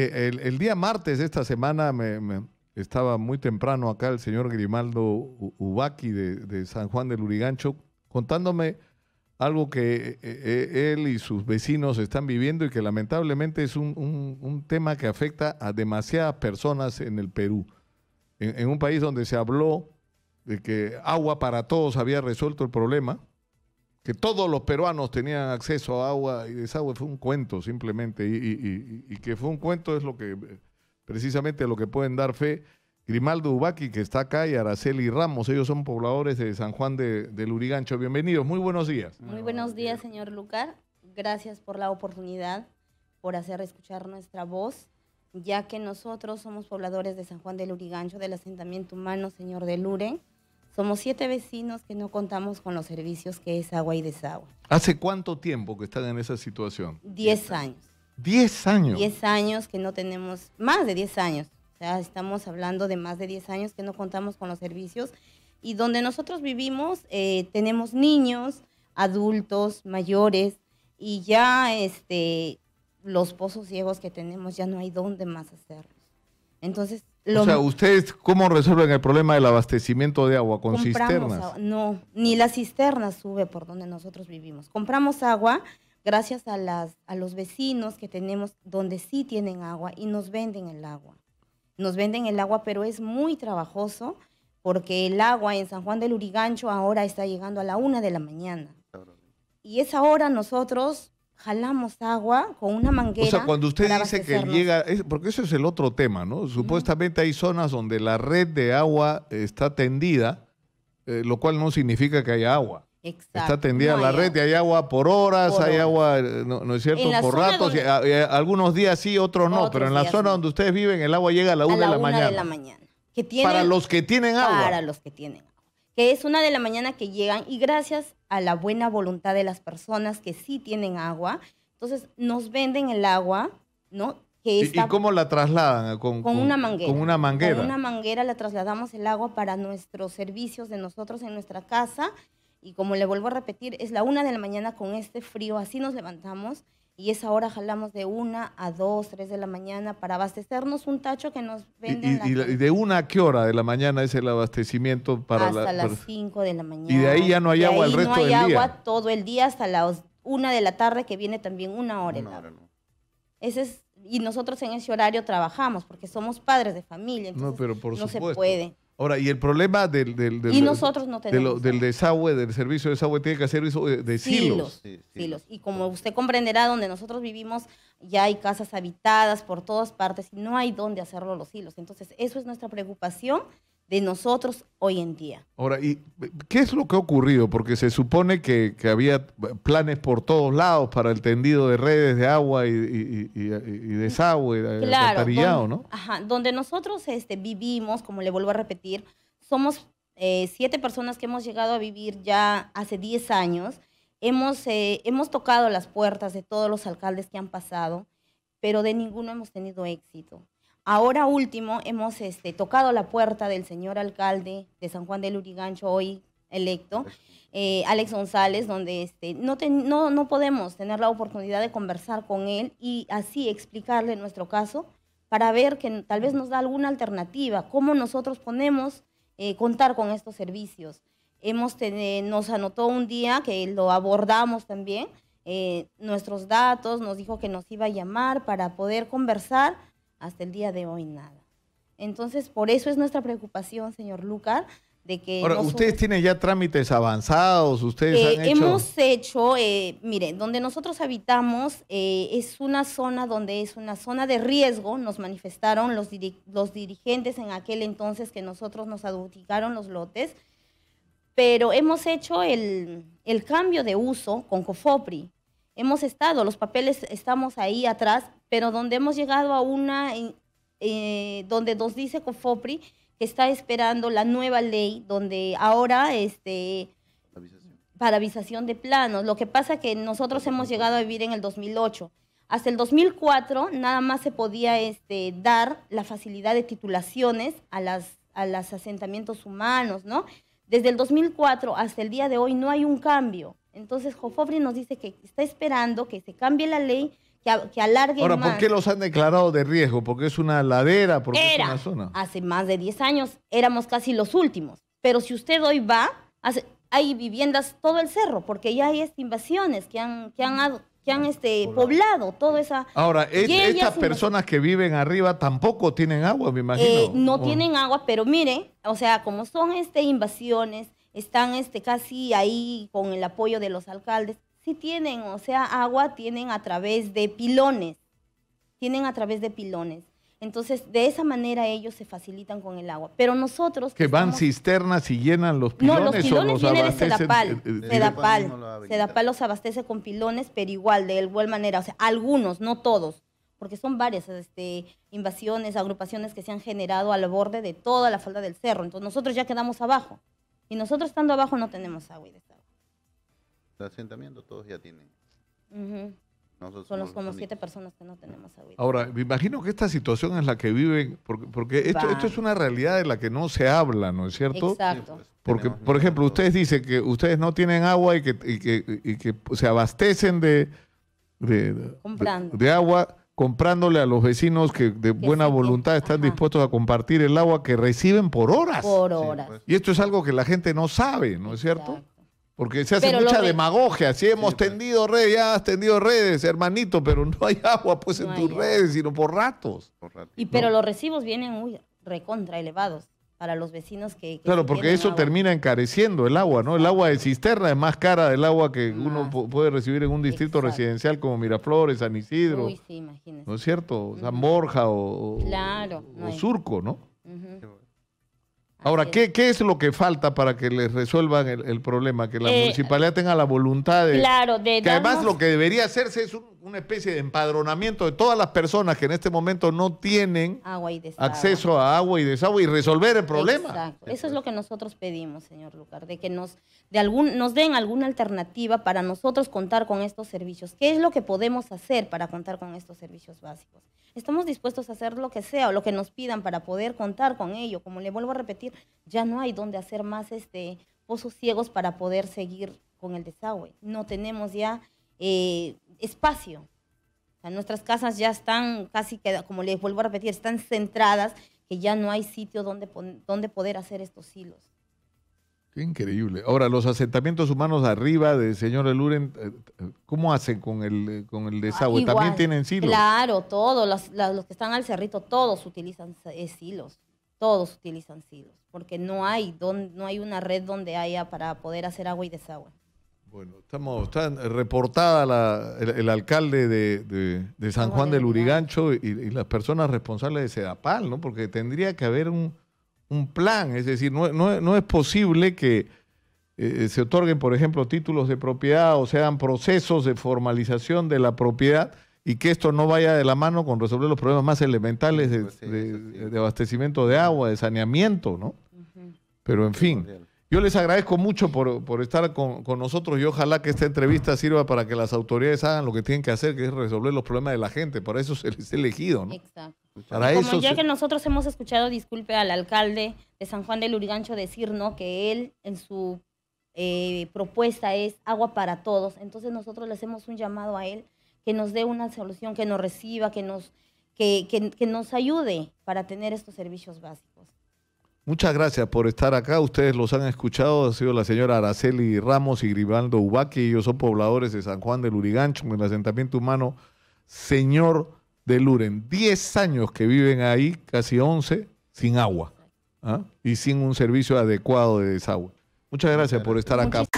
Eh, el, día martes de esta semana me, estaba muy temprano acá el señor Grimaldo Ubaki de, San Juan del Urigancho contándome algo que eh, eh, él y sus vecinos están viviendo y que lamentablemente es un, tema que afecta a demasiadas personas en el Perú. en, un país donde se habló de que agua para todos había resuelto el problema, que todos los peruanos tenían acceso a agua y desagüe fue un cuento simplemente y, que fue un cuento es lo que precisamente lo que pueden dar fe Grimaldo Ubaki que está acá y Araceli Ramos, ellos son pobladores de San Juan de, del Urigancho. Bienvenidos, muy buenos días. Muy buenos días, señor Lucar. Gracias por la oportunidad, por hacer escuchar nuestra voz, ya que nosotros somos pobladores de San Juan del Urigancho, del asentamiento humano, señor de Luren somos siete vecinos que no contamos con los servicios que es agua y desagüe. ¿Hace cuánto tiempo que están en esa situación? Diez años. ¿Diez años? Diez años que no tenemos, más de diez años. O sea, estamos hablando de más de diez años que no contamos con los servicios. Y donde nosotros vivimos eh, tenemos niños, adultos, mayores, y ya este, los pozos ciegos que tenemos ya no hay dónde más hacerlos. Entonces o sea, ¿ustedes cómo resuelven el problema del abastecimiento de agua? ¿Con cisternas? No, ni la cisterna sube por donde nosotros vivimos. Compramos agua gracias a, los vecinos que tenemos donde sí tienen agua y nos venden el agua. Nos venden el agua, pero es muy trabajoso porque el agua en San Juan del Urigancho ahora está llegando a la una de la mañana. Y es ahora nosotros jalamos agua con una manguera. O sea, cuando usted dice que llega, porque eso es el otro tema, ¿no? Supuestamente hay zonas donde la red de agua está tendida, eh, lo cual no significa que haya agua. Exacto. Está tendida la red y hay agua por horas, hay agua, eh, no, es cierto, por ratos. Eh, algunos días sí, otros no, pero en la zona donde ustedes viven el agua llega a la una, la de, la mañana. para los que tienen agua. Para los que tienen agua que es una de la mañana que llegan y gracias a la buena voluntad de las personas que sí tienen agua, entonces nos venden el agua, ¿no? ¿Y cómo la trasladan? Ah, con, una manguera. Con una manguera. Con una manguera la trasladamos el agua para nuestros servicios de nosotros en nuestra casa. Y como le vuelvo a repetir, es la una de la mañana con este frío, así nos levantamos y esa hora jalamos de una a dos, tres de la mañana para abastecernos un tacho que nos venden. ¿Y, de una a qué hora de la mañana es el abastecimiento para hasta las cinco de la mañana. Y de ahí ya no hay agua el resto del día. No hay agua todo el día hasta las una de la tarde que viene también una hora. Ese es y nosotros en ese horario trabajamos porque somos padres de familia, no, pero por no se puede. Ahora, y el problema del, desagüe, del servicio de desagüe, tiene que hacer eso de, silos. sí, silos. Y como usted comprenderá, donde nosotros vivimos ya hay casas habitadas por todas partes y no hay dónde hacerlo los silos. Entonces, eso es nuestra preocupación de nosotros hoy en día. Ahora, ¿y qué es lo que ha ocurrido? Porque se supone que, había planes por todos lados para el tendido de redes de agua y, y, y, y desagüe, eh, claro, ¿no? Ajá, donde nosotros este, vivimos, como le vuelvo a repetir, somos eh, siete personas que hemos llegado a vivir ya hace 10 años. Hemos, eh, hemos tocado las puertas de todos los alcaldes que han pasado, pero de ninguno hemos tenido éxito. Ahora último, hemos este, tocado la puerta del señor alcalde de San Juan del Urigancho, hoy electo, eh, Alex González, donde este, no, no, podemos tener la oportunidad de conversar con él y así explicarle nuestro caso para ver que tal vez nos da alguna alternativa, cómo nosotros podemos eh, contar con estos servicios. Hemos eh, nos anotó un día que lo abordamos también, nuestros datos, nos dijo que nos iba a llamar para poder conversar hasta el día de hoy nada. Entonces, por eso es nuestra preocupación, señor Lucar, de que... ustedes tienen ya trámites avanzados, ustedes... Eh, hemos hecho, eh, miren, mire, donde nosotros habitamos eh, es una zona donde es una zona de riesgo, nos manifestaron los, los dirigentes en aquel entonces que nosotros nos adjudicaron los lotes, pero hemos hecho el, el cambio de uso con COFOPRI hemos estado, los papeles estamos ahí atrás, pero donde hemos llegado a una, eh, donde nos dice COFOPRI que está esperando la nueva ley, donde ahora este, visación de planos. Lo que pasa que nosotros hemos llegado a vivir en el 2008. Hasta el 2004 nada más se podía este, dar la facilidad de titulaciones a, las, a los asentamientos humanos, ¿no? Desde el 2004 hasta el día de hoy no hay un cambio. Entonces Jofobri nos dice que está esperando que se cambie la ley, que, que alargue Ahora, ¿por qué los han declarado de riesgo? Porque es una ladera, porque es una zona. Hace más de 10 años éramos casi los últimos. Pero si usted hoy va, hay viviendas todo el cerro, porque ya hay este, invasiones que han, que han, que han este, poblado toda esa... Ahora, estas personas que viven arriba tampoco tienen agua, me imagino. Eh, no tienen agua, pero mire, o sea, como son este, invasiones, están este, casi ahí con el apoyo de los alcaldes. Sí tienen, o sea, agua tienen a través de pilones, tienen a través de pilones. Entonces, de esa manera ellos se facilitan con el agua. Pero nosotros... Que, van cisternas y llenan los pilones. No, los pilones los vienen Sedapal. Eh, eh, Sedapal, los abastece con pilones, pero igual, de igual manera. O sea, algunos, no todos, porque son varias este, invasiones, agrupaciones que se han generado al borde de toda la falda del cerro. Entonces, nosotros ya quedamos abajo. Y nosotros estando abajo no tenemos agua y desagüe. El asentamiento todos ya tienen. Son como siete personas que no tenemos agua. Ahora, me imagino que esta situación es la que viven, porque, porque esto, esto, es una realidad de la que no se habla, ¿no es cierto? Exacto. Pues, porque, por ejemplo, ustedes dicen que ustedes no tienen agua y que, y que, y que se abastecen de, de, de, de agua comprándole a los vecinos que de buena voluntad están dispuestos a compartir el agua que reciben por horas. Por horas. Pues. Y esto es algo que la gente no sabe, ¿no es cierto? Porque se hace mucha demagogia. Si sí, hemos pues. tendido redes, ya has tendido redes, hermanito, pero no hay agua pues en tus redes, sino por ratos. Y pero los recibos vienen muy recontra elevados para los vecinos que... claro, porque eso termina encareciendo el agua, ¿no? El agua de cisterna es más cara del agua que uno puede recibir en un distrito residencial como Miraflores, San Isidro. Uy, sí, ¿No es cierto? San Borja o, claro, o Surco, ¿no? Ahora, ¿qué, es lo que falta para que les resuelvan el, problema? Que la eh, municipalidad tenga la voluntad de... Claro, de... Que además lo que debería hacerse es un una especie de empadronamiento de todas las personas que en este momento no tienen acceso a agua y desagüe y resolver el problema. Eso es lo que nosotros pedimos, señor Lucar, de que nos, de algún, nos den alguna alternativa para nosotros contar con estos servicios. ¿Qué es lo que podemos hacer para contar con estos servicios básicos? Estamos dispuestos a hacer lo que sea o lo que nos pidan para poder contar con ello. Como le vuelvo a repetir, ya no hay donde hacer más este pozos ciegos para poder seguir con el desagüe. No tenemos ya eh, espacio. nuestras casas ya están casi, como les vuelvo a repetir, están centradas, que ya no hay sitio donde, donde poder hacer estos hilos. Qué increíble. Ahora, los asentamientos humanos arriba de señor luren eh, ¿cómo hacen con el, eh, con el ah, desagüe? ¿También tienen silos? Claro, todos, los, que están al cerrito, todos utilizan silos. Todos utilizan silos, porque no hay, no hay una red donde haya para poder hacer agua y desagüe. Bueno, estamos, está reportada el, alcalde de, San Juan del Urigancho y, las personas responsables de Sedapal, ¿no? Porque tendría que haber un, plan, es decir, no, es posible que eh, se otorguen, por ejemplo, títulos de propiedad o sean procesos de formalización de la propiedad y que esto no vaya de la mano con resolver los problemas más elementales de pues abastecimiento de agua, de saneamiento, ¿no? Pero en fin. Yo les agradezco mucho por, estar con, nosotros y ojalá que esta entrevista sirva para que las autoridades hagan lo que tienen que hacer, que es resolver los problemas de la gente. Para eso se les ha elegido, ¿no? Exacto. Como ya que nosotros hemos escuchado, disculpe, al alcalde de San Juan del Urigancho decir, ¿no? Que él en su eh, propuesta es agua para todos. Entonces nosotros le hacemos un llamado a él que nos dé una solución, que nos reciba, que nos, que nos ayude para tener estos servicios básicos. Muchas gracias por estar acá. Ustedes los han escuchado. Ha sido la señora Araceli Ramos y Gribaldo Ubaqui. Ellos son pobladores de San Juan del Urigancho, en el asentamiento humano Señor de Luren. Diez años que viven ahí, casi once, sin agua ¿ah? y sin un servicio adecuado de desagüe. Muchas gracias por estar acá.